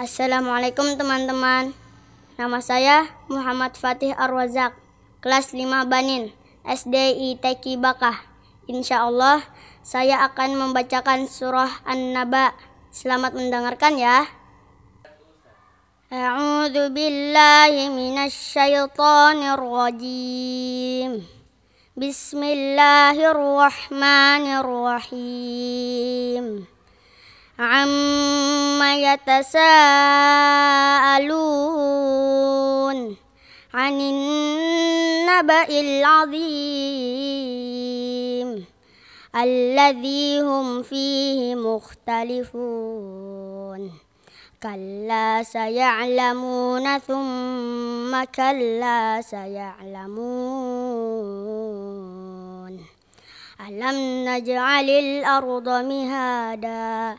Assalamualaikum teman-teman. Nama saya Muhammad Fatih Arwazak, kelas 5 Banin, SDI Teki Bakah. Insya Allah, saya akan membacakan surah An-Naba. Selamat mendengarkan ya. A'udzu billahi minasy syaithanir rajim. Bismillahirrahmanirrahim. عما يتساءلون عن النبأ العظيم الذي هم فيه مختلفون كلا سيعلمون ثم كلا سيعلمون ألم نجعل الأرض مهادا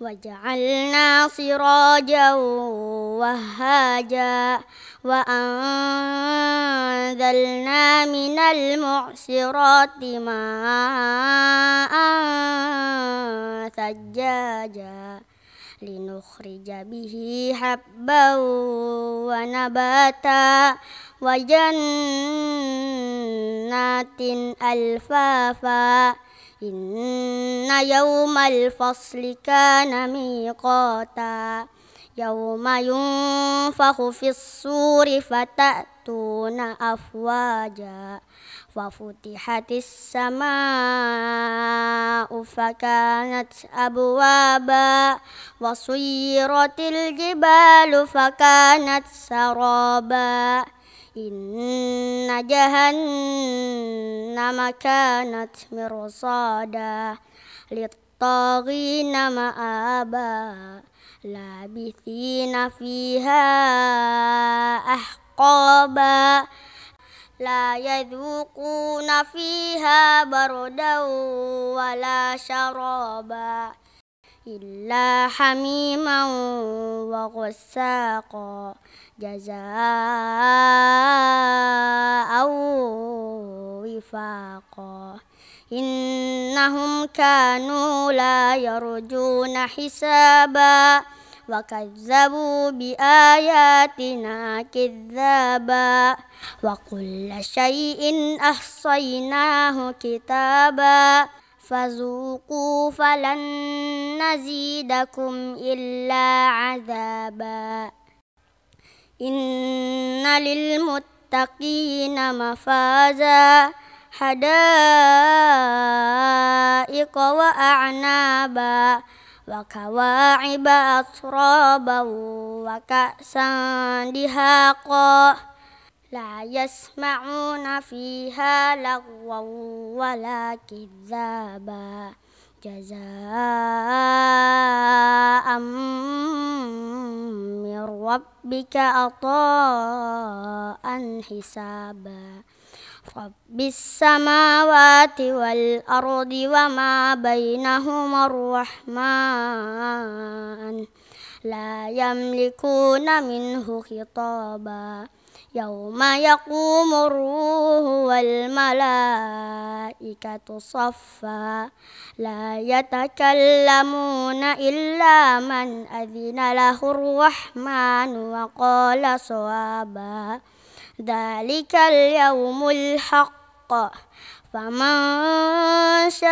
وجعلنا سراجا وهاجا وأنزلنا من المعصرات ماء ثجاجا لنخرج به حبا ونباتا وجنات ألفافا إن يوم الفصل كان ميقاتا يوم ينفخ في الصور فتأتون أفواجا ففتحت السماء فكانت أبوابا وصيرت الجبال فكانت سرابا إن جهنم كانت مرصادا للطاغين مآبا لابثين فيها أحقابا لا يذوقون فيها بردا ولا شرابا إلا حميما وغساقا جزاء وفاقا إنهم كانوا لا يرجون حسابا وكذبوا بآياتنا كذابا وكل شيء أحصيناه كتابا فذوقوا فلن نزيدكم إلا عذابا إن للمتقين مفازا حدائق وأعنابا وكواعب أترابا وكأسا دهاقا لا يسمعون فيها لغوا ولا كذابا جزاء من ربك عطاء حسابا رب السماوات والأرض وما بينهما الرحمن لا يملكون منه خطابا يوم يقوم الروح والملائكة صفا لا يتكلمون إلا من أذن له الرحمن وقال صوابا ذلك اليوم الحق فمن شاء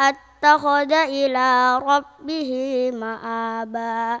اتخذ إلى ربه مآبا